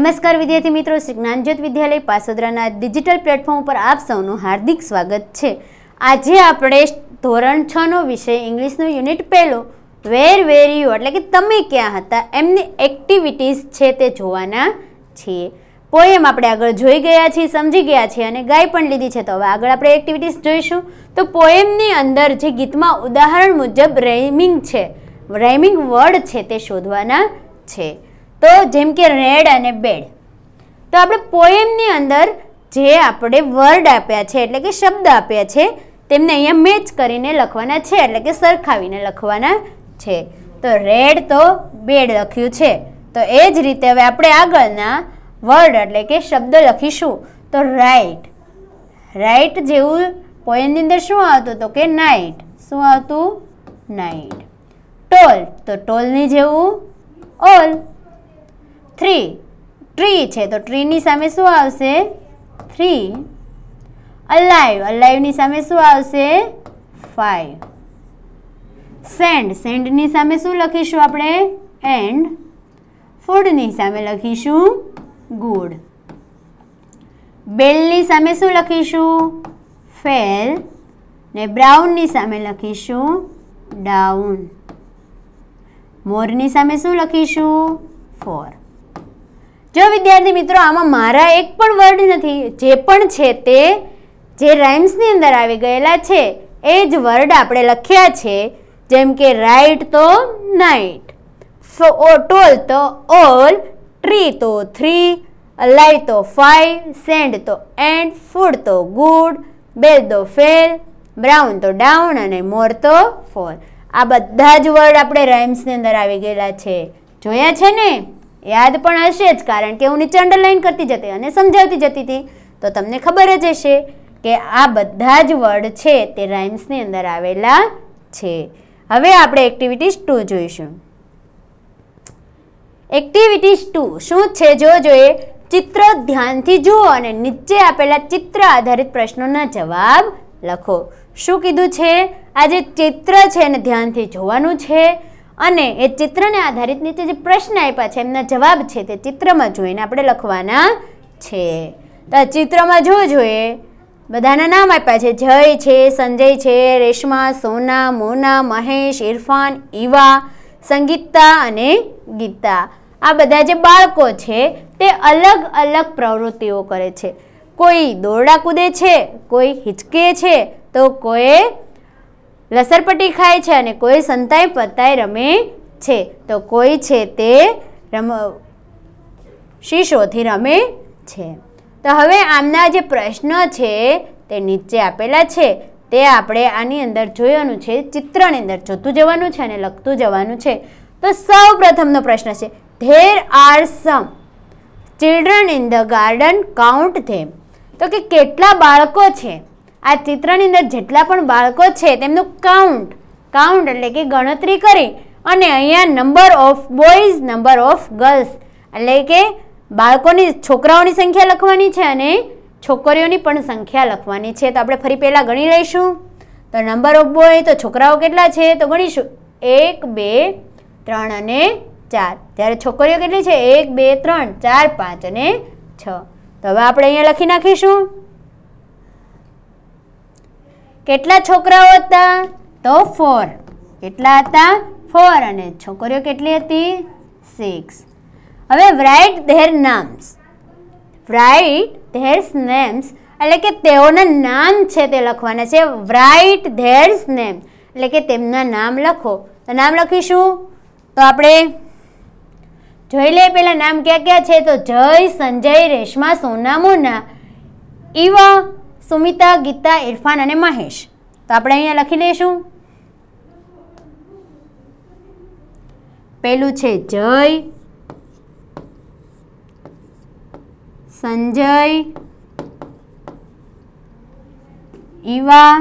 નમસ્કાર વિદ્યાર્થી મિત્રો શ્રી જ્ઞાનજ્યોત વિદ્યાલય પાસોદરાના ડિજિટલ પ્લેટફોર્મ પર આપ સૌનું હાર્દિક સ્વાગત છે આજે આપણે ધોરણ છનો વિષય ઇંગ્લિશનો યુનિટ પહેલો વેર વેર યુ એટલે કે તમે ક્યાં હતા એમની એક્ટિવિટીઝ છે તે જોવાના છીએ પોએમ આપણે આગળ જોઈ ગયા છીએ સમજી ગયા છીએ અને ગાય પણ લીધી છે તો હવે આગળ આપણે એક્ટિવિટીઝ જોઈશું તો પોએમની અંદર જે ગીતમાં ઉદાહરણ મુજબ રેમિંગ છે રેમિંગ વર્ડ છે તે શોધવાના છે તો જેમ કે રેડ અને બેડ તો આપણે પોએમની અંદર જે આપણે વર્ડ આપ્યા છે એટલે કે શબ્દ આપ્યા છે તેમને અહીંયા મેચ કરીને લખવાના છે એટલે કે સરખાવીને લખવાના છે તો રેડ તો બેડ લખ્યું છે તો એ જ રીતે હવે આપણે આગળના વર્ડ એટલે કે શબ્દ લખીશું તો રાઈટ રાઈટ જેવું પોયમની અંદર શું આવતું તો કે નાઇટ શું આવતું નાઇટ ટોલ તો ટોલની જેવું ઓલ થ્રી ટ્રી છે તો ટ્રીની સામે શું આવશે થ્રી અલાઈવ અલાઈવની સામે શું આવશે ફાઈવ સેન્ડ સેન્ડની સામે શું લખીશું આપણે એન્ડ ફૂડની સામે લખીશું ગુડ બેલની સામે શું લખીશું ફેલ ને બ્રાઉનની સામે લખીશું ડાઉન મોરની સામે શું લખીશું ફોર જો વિદ્યાર્થી મિત્રો આમાં મારા એક પણ વર્ડ નથી જે પણ છે તે જે રાઇમ્સની અંદર આવી ગયેલા છે એ જ વર્ડ આપણે લખ્યા છે જેમ કે રાઈટ તો નાઇટ સો ટોલ તો ઓલ ટ્રી તો થ્રી લાઈ તો ફાઈવ સેન્ડ તો એન્ડ ફૂડ તો ગુડ બેલ તો ફેલ બ્રાઉન તો ડાઉન અને મોર તો ફોલ આ બધા જ વર્ડ આપણે રાઇમ્સની અંદર આવી ગયેલા છે જોયા છે ને યાદ પણ હશે જ કારણ કે હું નીચે અંડરલાઇન કરતી જતી અને સમજાવતી જતી હતી તો તમને ખબર જ હશે કે આ બધા જ વર્ડ છે તે રાઇમ્સની અંદર આવેલા છે હવે આપણે એક્ટિવિટીઝ ટુ જોઈશું એક્ટિવિટીઝ ટુ શું છે જો જોઈએ ચિત્ર ધ્યાનથી જુઓ અને નીચે આપેલા ચિત્ર આધારિત પ્રશ્નોના જવાબ લખો શું કીધું છે આ જે ચિત્ર છે એને ધ્યાનથી જોવાનું છે અને એ ચિત્રને આધારિત નીચે જે પ્રશ્ન આપ્યા છે એમના જવાબ છે તે ચિત્રમાં જોઈને આપણે લખવાના છે તો ચિત્રમાં જો જોઈએ બધાના નામ આપ્યા છે જય છે સંજય છે રેશમા સોના મોના મહેશ ઇરફાન ઈવા સંગીતા અને ગીતા આ બધા જે બાળકો છે તે અલગ અલગ પ્રવૃત્તિઓ કરે છે કોઈ દોરડા કૂદે છે કોઈ હિંચકે છે તો કોઈ લસરપટ્ટી ખાય છે અને કોઈ સંતાઈ પત્તાય રમે છે તો કોઈ છે તે રમ શીશોથી રમે છે તો હવે આમના જે પ્રશ્ન છે તે નીચે આપેલા છે તે આપણે આની અંદર જોવાનું છે ચિત્રની અંદર જોતું જવાનું છે અને લખતું જવાનું છે તો સૌ પ્રથમનો પ્રશ્ન છે there are some children in the garden count them તો કે કેટલા બાળકો છે આ ચિત્રની અંદર જેટલા પણ બાળકો છે તેમનું કાઉન્ટ કાઉન્ટ એટલે કે ગણતરી કરી અને અહીંયા number of boys number of girls એટલે કે બાળકોની છોકરાઓની સંખ્યા લખવાની છે અને છોકરીઓની પણ સંખ્યા લખવાની છે તો આપણે ફરી પહેલાં ગણી લઈશું તો નંબર ઓફ બોય તો છોકરાઓ કેટલા છે તો ગણીશું એક બે ત્રણ અને ચાર ત્યારે છોકરીઓ કેટલી છે એક બે ત્રણ ચાર પાંચ અને છ તો હવે આપણે અહીંયા લખી નાખીશું કેટલા છોકરાઓ હતા તો ફોર કેટલા હતા ફોર અને છોકરીઓ કેટલી હતી સિક્સ હવે write their names write theirs names એટલે કે તેઓના નામ છે તે લખવાના છે રાઇટ ધેર્સ નેમ એટલે કે તેમના નામ લખો તો નામ લખીશું તો આપણે જોઈ લઈએ પહેલાં નામ ક્યાં ક્યાં છે તો જય સંજય રેશમા સોના મોના ઈવા સુમિતા ગીતા ઇરફાન અને મહેશ તો આપણે અહીંયા લખી લઈશું પહેલું છે જય સંજય ઈવા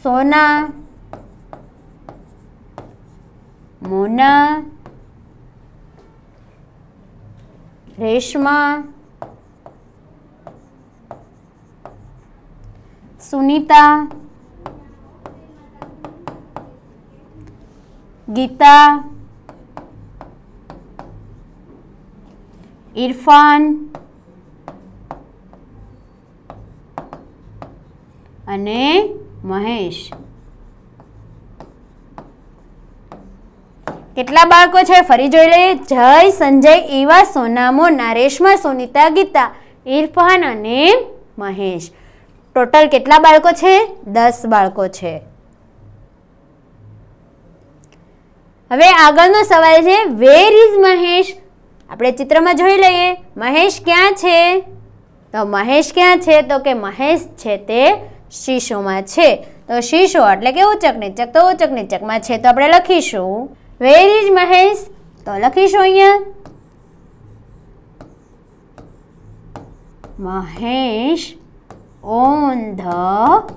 સોના મોના રેશમા સુનિતા ગીતા ઇરફાન અને મહેશ કેટલા બાળકો છે ફરી જોઈ લઈએ જય સંજય એવા સોનામો નારેશમાં સોનિતા ગીતા ઇરફાન અને મહેશ ટોટલ કેટલા બાળકો છે દસ બાળકો છે હવે આગળનો સવાલ છે વેર ઇઝ મહેશ આપણે ચિત્રમાં જોઈ લઈએ મહેશ ક્યાં છે તો મહેશ ક્યાં છે તો કે મહેશ છે તે શીશોમાં છે તો શીશો એટલે કે ઉચક નીચક તો ઉચક નીચકમાં છે તો આપણે લખીશું વેર ઇઝ મહેશ તો લખીશું અહીંયા મહેશ ઓન ધ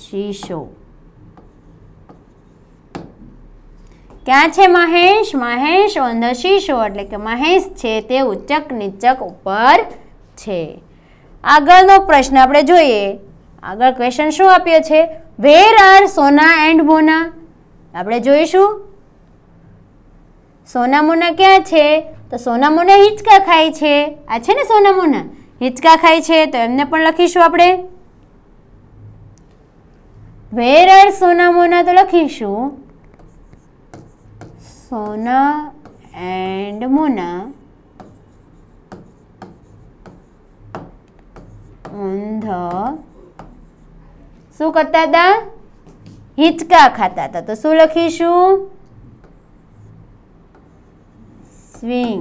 શીશો ક્યાં છે Mahesh Mahesh on the seesaw એટલે કે મહેશ છે તે ઉચ્ચક નીચક ઉપર છે આગળનો પ્રશ્ન આપણે જોઈએ આગળ ક્વેશ્ચન શું આપ્યો છે વેર આર સોના એન્ડ મોના આપણે જોઈશું સોના મોના ક્યાં છે તો સોનામોના હિંચકા ખાય છે આ છે ને સોનામોના હિંચકા ખાય છે તો એમને પણ લખીશું આપણે વેર આર સોનામોના તો લખીશું Sona and Mona on the શું કરતા હતા હિંચકા ખાતા હતા તો શું લખીશું swing.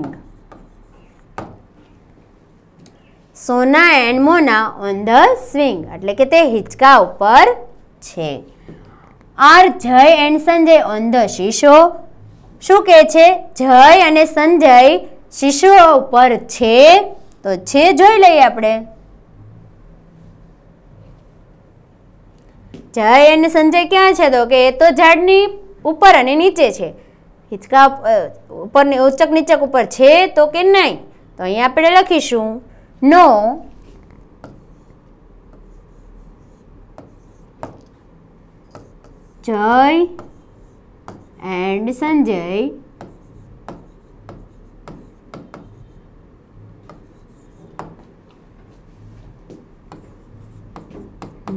Sona and Mona on the swing એટલે કે તે હિંચકા ઉપર છે are Jay and Sanjay on the seesaw શું કહે છે જય અને સંજય શીશો ઉપર છે તો છે જોઈ લઈએ આપણે જય અને સંજય ક્યાં છે તો કે એ તો ઝાડની ઉપર અને નીચે છે હિંચકા ઉપરની ઉચ્ચક નીચક ઉપર છે તો કે નહીં તો અહીંયા આપણે લખીશું no Jay and Sanjay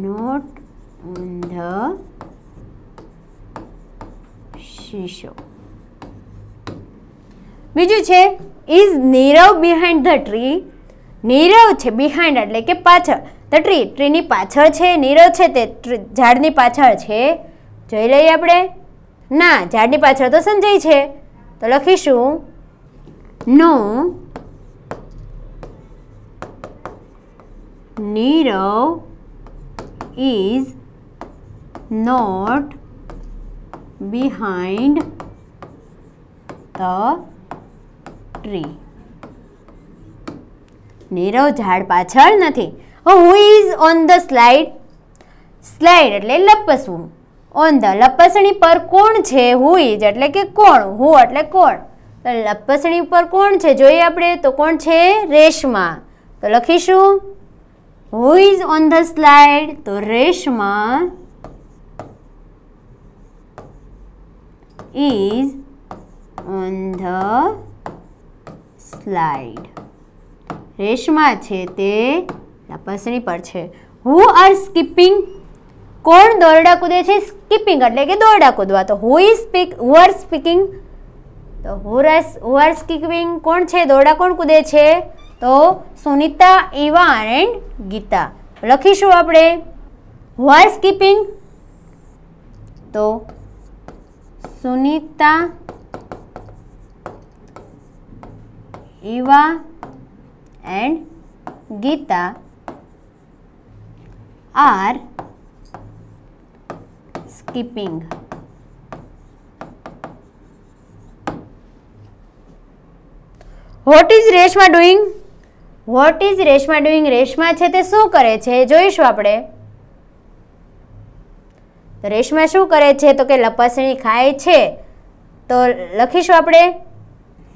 not on the seashore. બીજું છે is Nirav behind the tree Nirav છે બિહાઇન્ડ એટલે કે પાછળ ધ ટ્રી ટ્રીની પાછળ છે નીરવ છે તે ઝાડની પાછળ છે જોઈ લઈએ આપણે ના ઝાડની પાછળ તો સંજય છે તો લખીશું no Nirav is not behind the tree Nirav ઝાડ પાછળ નથી who is on the slide slide એટલે લપસવું ઓન ધ લપસણી પર કોણ છે હુ ઇઝ એટલે કે કોણ હુ એટલે કોણ લપસણી પર કોણ છે જોઈએ આપણે તો કોણ છે રેશમા તો લખીશું who is on the slide તો Reshma is on the slide Reshma છે તે લપસણી પર છે હુ આર સ્કીપિંગ કોણ દોરડા કૂદે છે સ્કીપિંગ એટલે કે દોરડા કૂદવા તો who is speak who are speaking તો હુરસ હુ આર સ્કીપિંગ કોણ છે દોરડા કોણ કૂદે છે તો સુનિતા ઇવા એન્ડ ગીતા લખીશું આપણે હુ આર સ્કીપિંગ તો Sunita Eva and Gita are skipping. What is Reshma doing? What is Reshma doing Reshma છે તે શું કરે છે જોઈશું આપણે રેશમા શું કરે છે તો કે લપસણી ખાય છે તો લખીશું આપણે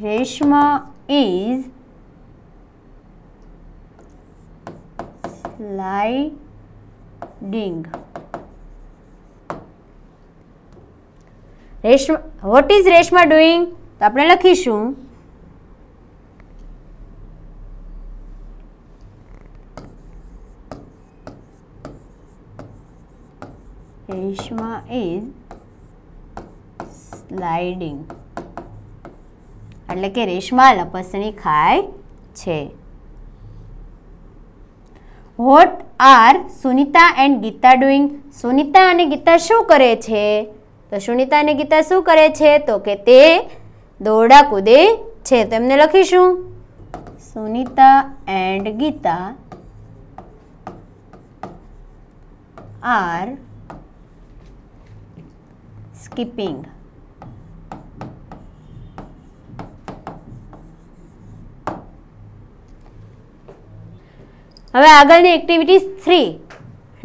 Reshma is sliding Reshma what is Reshma doing તો આપણે લખીશું રેશમા ઇઝ સ્લાઇડિંગ એટલે કે રેશમા લપસણી ખાય છે what are Sunita and Geeta doing Sunita અને ગીતા શું કરે છે તો સુનિતા અને ગીતા શું કરે છે તો કે તે દોરડા કૂદે છે તો એમને લખીશું Sunita and Geeta are skipping હવે આગળની એક્ટિવિટી થ્રી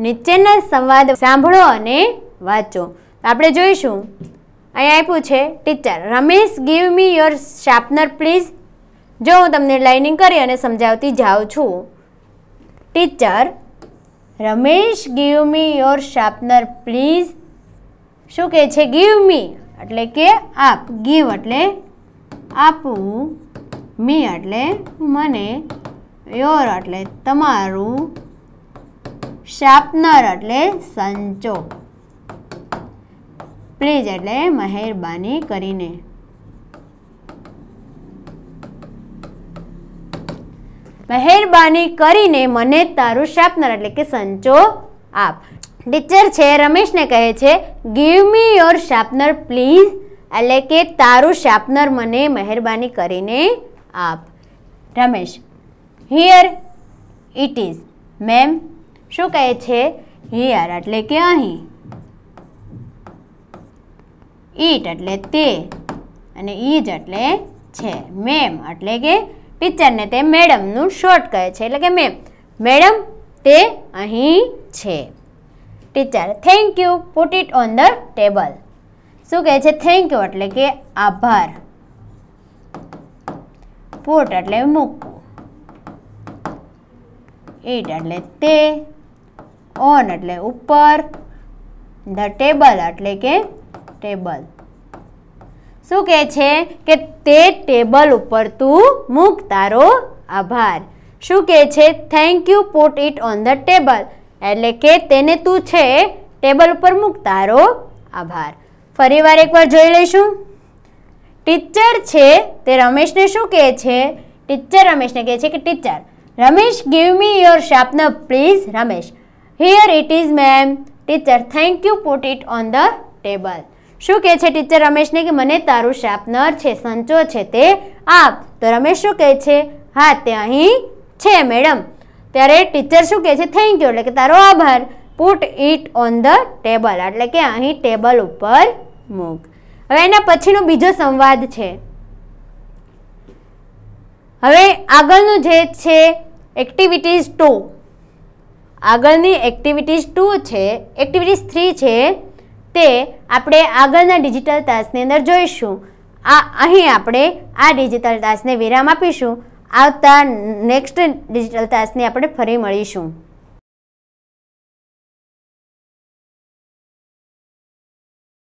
નીચેના સંવાદ સાંભળો અને વાંચો આપણે જોઈશું અહીંયા આપ્યું છે teacher Ramesh give me your sharpener please જો હું તમને લાઇનિંગ કરી અને સમજાવતી જાઉં છું teacher Ramesh give me your sharpener please શું કહે છે ગીવ મી એટલે કે આપ ગીવ એટલે આપવું મી એટલે મને યોર એટલે તમારું શાર્પનર એટલે સંચો પ્લીઝ એટલે મહેરબાની કરીને મહેરબાની કરીને મને તારું શાર્પનર એટલે કે સંચો આપ ટીચર છે રમેશને કહે છે give me your sharpener please એટલે કે તારું શાર્પનર મને મહેરબાની કરીને આપ Ramesh here it is ma'am શું કહે છે હિયર એટલે કે અહીં ઈટ એટલે તે અને ઈજ એટલે છે મેમ એટલે કે ટીચરને તે મેડમનું શોર્ટ કહે છે એટલે કે મેમ મેડમ તે અહીં છે teacher thank you put it on the table શું કહે છે થેન્ક યુ એટલે કે આભાર પુટ એટલે મૂકવું એટ એટલે તે ઓન એટલે ઉપર ધ ટેબલ એટલે કે ટેબલ શું કહે છે કે તે ટેબલ ઉપર તું મૂક તારો આભાર શું કહે છે thank you put it on the table એટલે કે તેને તું છે ટેબલ ઉપર મૂક તારો આભાર ફરી વાર એકવાર જોઈ લઈશું ટીચર છે તે રમેશને શું કહે છે ટીચર રમેશને કહે છે કે teacher Ramesh give me your sharpener please Ramesh here it is ma'am teacher thank you put it on the table શું કહે છે ટીચર રમેશને કે મને તારું શાર્પનર છે સંચો છે તે આપ તો રમેશ શું કહે છે હા તે અહીં છે મેડમ ત્યારે ટીચર શું કહે છે થેન્ક યુ એટલે કે તારો આભાર put it on the table એટલે કે અહીં ટેબલ ઉપર મૂક હવે એના પછીનો બીજો સંવાદ છે હવે આગળનું જે છે એક્ટિવિટીઝ ટુ આગળની એક્ટિવિટીઝ ટુ છે એક્ટિવિટીઝ થ્રી છે તે આપણે આગળના ડિજિટલ ટાસ્કની અંદર જોઈશું આ અહીં આપણે આ ડિજિટલ ટાસ્કને વિરામ આપીશું આવતા નેક્સ્ટ ડિજિટલ ટાસ્કને આપણે ફરી મળીશું